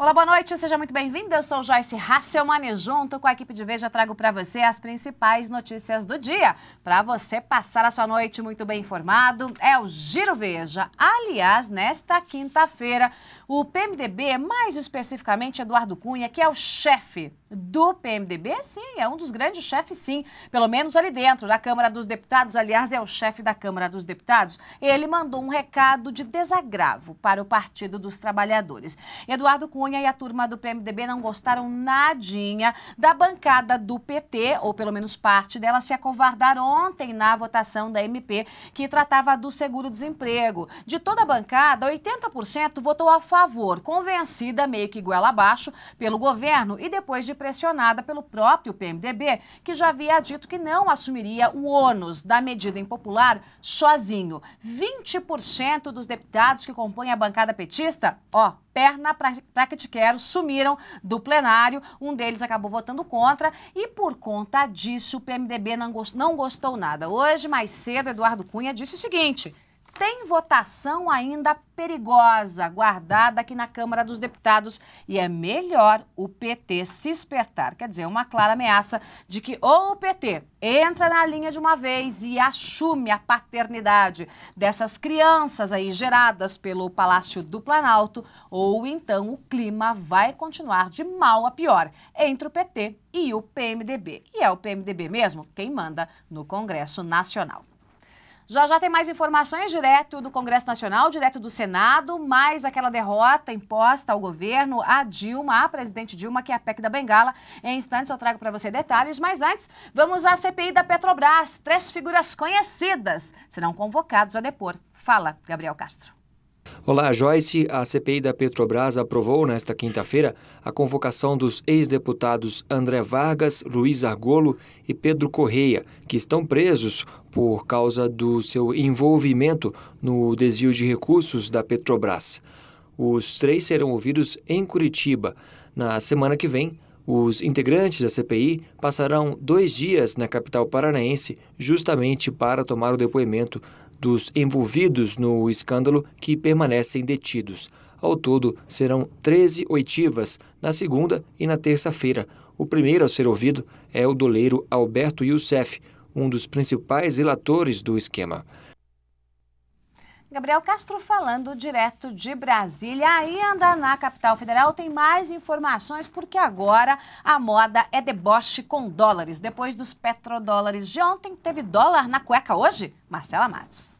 Olá, boa noite, seja muito bem-vindo. Eu sou Joyce Hasselmann e junto com a equipe de Veja trago para você as principais notícias do dia. Para você passar a sua noite muito bem informado, é o Giro Veja. Aliás, nesta quinta-feira, o PMDB, mais especificamente Eduardo Cunha, que é o chefe do PMDB, sim, é um dos grandes chefes, sim, pelo menos ali dentro da Câmara dos Deputados, aliás, é o chefe da Câmara dos Deputados, ele mandou um recado de desagravo para o Partido dos Trabalhadores. Eduardo Cunha Cunha e a turma do PMDB não gostaram nadinha da bancada do PT, ou pelo menos parte dela, se acovardar ontem na votação da MP, que tratava do seguro-desemprego. De toda a bancada, 80% votou a favor, convencida, meio que goela abaixo, pelo governo e depois de pressionada pelo próprio PMDB, que já havia dito que não assumiria o ônus da medida impopular sozinho. 20% dos deputados que compõem a bancada petista, ó, perna para que te quero sumiram do plenário. Um deles acabou votando contra e por conta disso o PMDB não gostou, não gostou nada. Hoje, mais cedo, Eduardo Cunha disse o seguinte tem votação ainda perigosa guardada aqui na Câmara dos Deputados e é melhor o PT se espertar. Quer dizer, uma clara ameaça de que ou o PT entra na linha de uma vez e assume a paternidade dessas crianças aí geradas pelo Palácio do Planalto, ou então o clima vai continuar de mal a pior entre o PT e o PMDB. E é o PMDB mesmo quem manda no Congresso Nacional. Já já tem mais informações direto do Congresso Nacional, direto do Senado, mais aquela derrota imposta ao governo, a Dilma, a presidente Dilma, que é a PEC da Bengala. Em instantes eu trago para você detalhes, mas antes vamos à CPI da Petrobras. Três figuras conhecidas serão convocados a depor. Fala, Gabriel Castro. Olá, Joyce. A CPI da Petrobras aprovou nesta quinta-feira a convocação dos ex-deputados André Vargas, Luiz Argolo e Pedro Correia, que estão presos por causa do seu envolvimento no desvio de recursos da Petrobras. Os três serão ouvidos em Curitiba. Na semana que vem, os integrantes da CPI passarão dois dias na capital paranaense justamente para tomar o depoimento dos envolvidos no escândalo que permanecem detidos. Ao todo, serão 13 oitivas na segunda e na terça-feira. O primeiro a ser ouvido é o doleiro Alberto Youssef, um dos principais relatores do esquema. Gabriel Castro falando direto de Brasília. Ainda na capital federal tem mais informações porque agora a moda é deboche com dólares. Depois dos petrodólares de ontem, teve dólar na cueca hoje? Marcela Matos.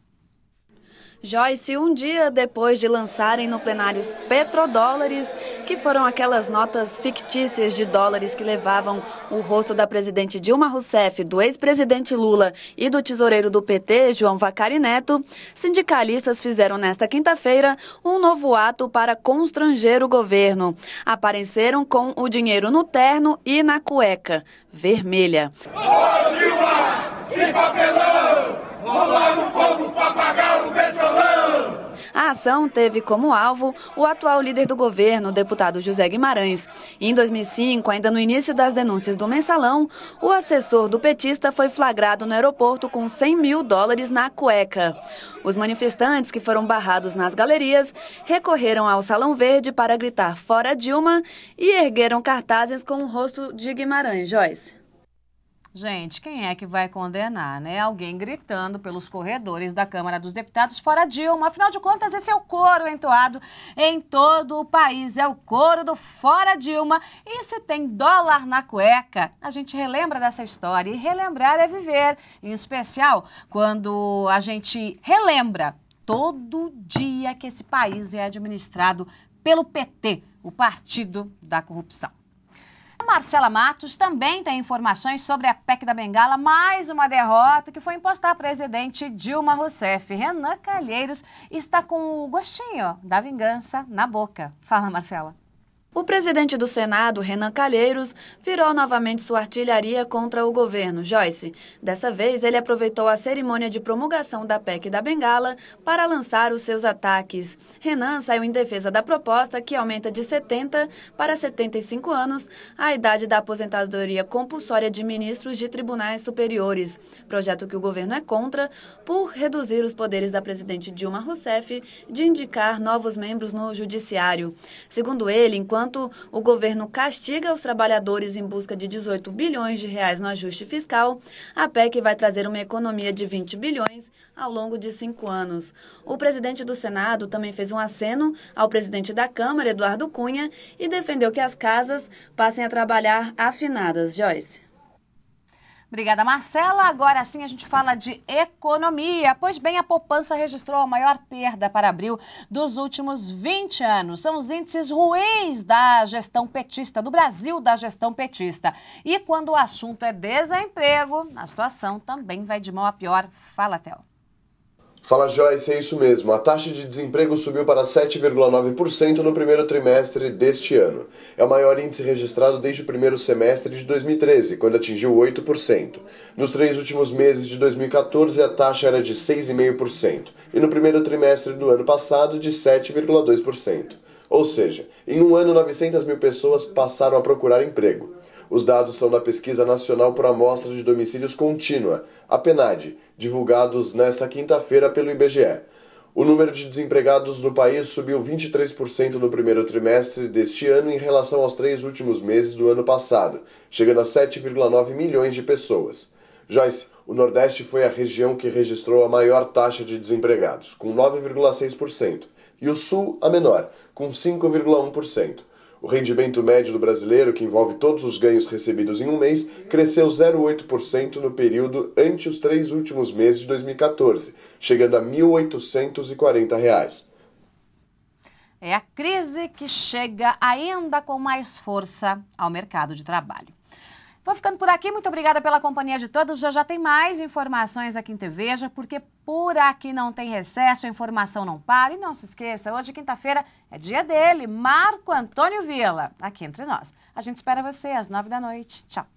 Joyce, um dia depois de lançarem no plenário os petrodólares, que foram aquelas notas fictícias de dólares que levavam o rosto da presidente Dilma Rousseff, do ex-presidente Lula e do tesoureiro do PT, João Vacari Neto, sindicalistas fizeram nesta quinta-feira um novo ato para constranger o governo. Apareceram com o dinheiro no terno e na cueca vermelha. Dilma, que papelão! Roubaram o povo para pagar o mensalão! A ação teve como alvo o atual líder do governo, o deputado José Guimarães. Em 2005, ainda no início das denúncias do mensalão, o assessor do petista foi flagrado no aeroporto com 100 mil dólares na cueca. Os manifestantes que foram barrados nas galerias recorreram ao Salão Verde para gritar fora Dilma e ergueram cartazes com o rosto de Guimarães, Joyce. Gente, quem é que vai condenar, né? Alguém gritando pelos corredores da Câmara dos Deputados fora Dilma. Afinal de contas, esse é o coro entoado em todo o país. É o coro do fora Dilma. E se tem dólar na cueca, a gente relembra dessa história. E relembrar é viver. Em especial, quando a gente relembra todo dia que esse país é administrado pelo PT, o Partido da Corrupção. Marcela Matos também tem informações sobre a PEC da Bengala, mais uma derrota que foi imposta à presidente Dilma Rousseff. Renan Calheiros está com o gostinho da vingança na boca. Fala, Marcela. O presidente do Senado, Renan Calheiros, virou novamente sua artilharia contra o governo, Joyce. Dessa vez, ele aproveitou a cerimônia de promulgação da PEC da Bengala para lançar os seus ataques. Renan saiu em defesa da proposta que aumenta de 70 para 75 anos a idade da aposentadoria compulsória de ministros de tribunais superiores, projeto que o governo é contra por reduzir os poderes da presidente Dilma Rousseff de indicar novos membros no judiciário. Segundo ele, enquanto enquanto o governo castiga os trabalhadores em busca de 18 bilhões de reais no ajuste fiscal, a PEC vai trazer uma economia de 20 bilhões ao longo de cinco anos. O presidente do Senado também fez um aceno ao presidente da Câmara, Eduardo Cunha, e defendeu que as casas passem a trabalhar afinadas. Joyce. Obrigada, Marcela. Agora sim a gente fala de economia. Pois bem, a poupança registrou a maior perda para abril dos últimos 20 anos. São os índices ruins da gestão petista, do Brasil da gestão petista. E quando o assunto é desemprego, a situação também vai de mal a pior. Fala, Théo. Fala Joyce, é isso mesmo. A taxa de desemprego subiu para 7,9% no primeiro trimestre deste ano. É o maior índice registrado desde o primeiro semestre de 2013, quando atingiu 8%. Nos três últimos meses de 2014, a taxa era de 6,5%, e no primeiro trimestre do ano passado, de 7,2%. Ou seja, em um ano, 900 mil pessoas passaram a procurar emprego. Os dados são da Pesquisa Nacional por Amostra de Domicílios Contínua, a PNAD, divulgados nesta quinta-feira pelo IBGE. O número de desempregados no país subiu 23% no primeiro trimestre deste ano em relação aos três últimos meses do ano passado, chegando a 7,9 milhões de pessoas. Joyce, o Nordeste foi a região que registrou a maior taxa de desempregados, com 9,6%, e o Sul a menor, com 5,1%. O rendimento médio do brasileiro, que envolve todos os ganhos recebidos em um mês, cresceu 0,8% no período ante os três últimos meses de 2014, chegando a R$ 1.840. Reais. É a crise que chega ainda com mais força ao mercado de trabalho. Vou ficando por aqui, muito obrigada pela companhia de todos. Já já tem mais informações aqui em TVja, porque por aqui não tem recesso, a informação não para. E não se esqueça, hoje, quinta-feira, é dia dele, Marco Antônio Vila, aqui entre nós. A gente espera você às nove da noite. Tchau.